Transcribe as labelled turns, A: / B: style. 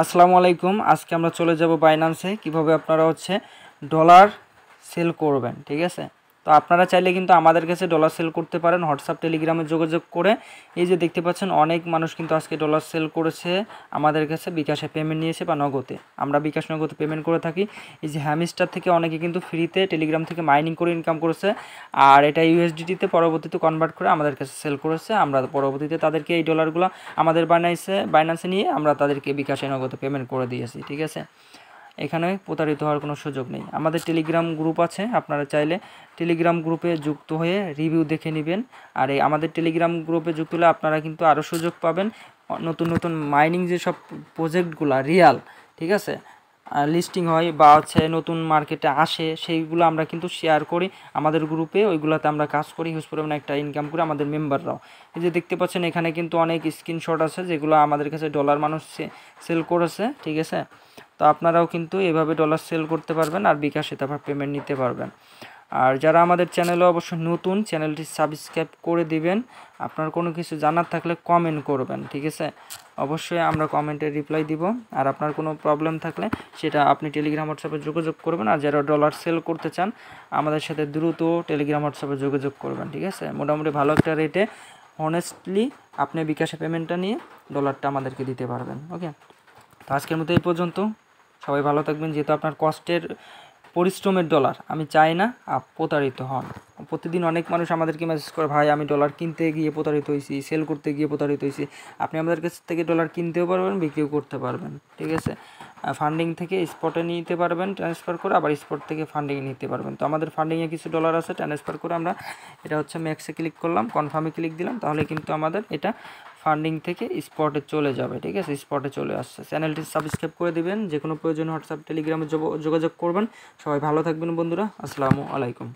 A: আসসালামু আলাইকুম আজকে আমরা চলে যাব বাইনান্সে কিভাবে আপনারা হচ্ছে ডলার সেল করবেন ঠিক আছে তো আপনারা চাইলে কিন্তু আমাদের কাছে ডলার সেল করতে পারেন হোয়াটসঅ্যাপ টেলিগ্রামে যোগাযোগ করে এই যে দেখতে পাচ্ছেন অনেক মানুষ কিন্তু আজকে ডলার সেল করেছে আমাদের কাছে বিকাশে পেমেন্ট নিয়েছে বা নগদে আমরা বিকাশ নগদে পেমেন্ট করে থাকি এই যে হ্যামিস্টার থেকে অনেকে কিন্তু ফ্রিতে টেলিগ্রাম থেকে মাইনিং করে ইনকাম করেছে আর এটা ইউএসডিটিতে পরবর্তীতে কনভার্ট করে আমাদের কাছে সেল করেছে আমরা পরবর্তীতে তাদেরকে এই ডলারগুলো আমাদের বাইনান্সে বাইনান্সে নিয়ে আমরা তাদেরকে বিকাশে নগদে পেমেন্ট করে দিয়েছি ঠিক আছে এখানে প্রতারিত হওয়ার কোনো সুযোগ নেই আমাদের টেলিগ্রাম গ্রুপ আছে আপনারা চাইলে টেলিগ্রাম গ্রুপে যুক্ত হয়ে রিভিউ দেখে নেবেন আর এই আমাদের টেলিগ্রাম গ্রুপে যুক্ত হলে আপনারা কিন্তু আরও সুযোগ পাবেন নতুন নতুন মাইনিং যেসব প্রজেক্টগুলো রিয়াল ঠিক আছে লিস্টিং হয় বা হচ্ছে নতুন মার্কেটে আসে সেইগুলো আমরা কিন্তু শেয়ার করি আমাদের গ্রুপে ওইগুলোতে আমরা কাজ করি হিউজ পরিমাণে একটা ইনকাম করে আমাদের মেম্বাররাও এই যে দেখতে পাচ্ছেন এখানে কিন্তু অনেক স্ক্রিনশট আছে যেগুলো আমাদের কাছে ডলার মানুষ সেল করেছে ঠিক আছে তো আপনারাও কিন্তু এভাবে ডলার সেল করতে পারবেন আর বিকাশে তারপর পেমেন্ট নিতে পারবেন আর যারা আমাদের চ্যানেলে অবশ্যই নতুন চ্যানেলটি সাবস্ক্রাইব করে দিবেন আপনার কোনো কিছু জানার থাকলে কমেন্ট করবেন ঠিক আছে অবশ্যই আমরা কমেন্টে রিপ্লাই দিব আর আপনার কোনো প্রবলেম থাকলে সেটা আপনি টেলিগ্রাম হোয়াটসঅ্যাপে যোগাযোগ করবেন আর যারা ডলার সেল করতে চান আমাদের সাথে দ্রুত টেলিগ্রাম হোয়াটসঅ্যাপে যোগাযোগ করবেন ঠিক আছে মোটামুটি ভালো একটা রেটে অনেস্টলি আপনি বিকাশে পেমেন্টটা নিয়ে ডলারটা আমাদেরকে দিতে পারবেন ওকে তো আজকের মতো এই পর্যন্ত সবাই ভালো থাকবেন যেহেতু আপনার কষ্টের পরিশ্রমের ডলার আমি চাই না আপ প্রতারিত হন প্রতিদিন অনেক মানুষ আমাদেরকে মেসেজ করে ভাই আমি ডলার কিনতে গিয়ে প্রতারিত হয়েছি সেল করতে গিয়ে প্রতারিত হয়েছি আপনি আমাদের কাছ থেকে ডলার কিনতেও পারবেন বিক্রিও করতে পারবেন ঠিক আছে ফান্ডিং থেকে স্পটে নিতে পারবেন ট্রান্সফার করে আবার স্পট থেকে ফান্ডিং নিতে পারবেন তো আমাদের ফান্ডিংয়ে কিছু ডলার আছে ট্রান্সফার করে আমরা এটা হচ্ছে ম্যাক্সে ক্লিক করলাম কনফার্মে ক্লিক দিলাম তাহলে কিন্তু আমাদের এটা ফান্ডিং থেকে স্পটে চলে যাবে ঠিক আছে স্পটে চলে আসছে চ্যানেলটি সাবস্ক্রাইব করে দেবেন যে কোনো প্রয়োজন হোয়াটসঅ্যাপ টেলিগ্রামে যোগাযোগ করবেন সবাই ভালো থাকবেন বন্ধুরা আসসালামু আলাইকুম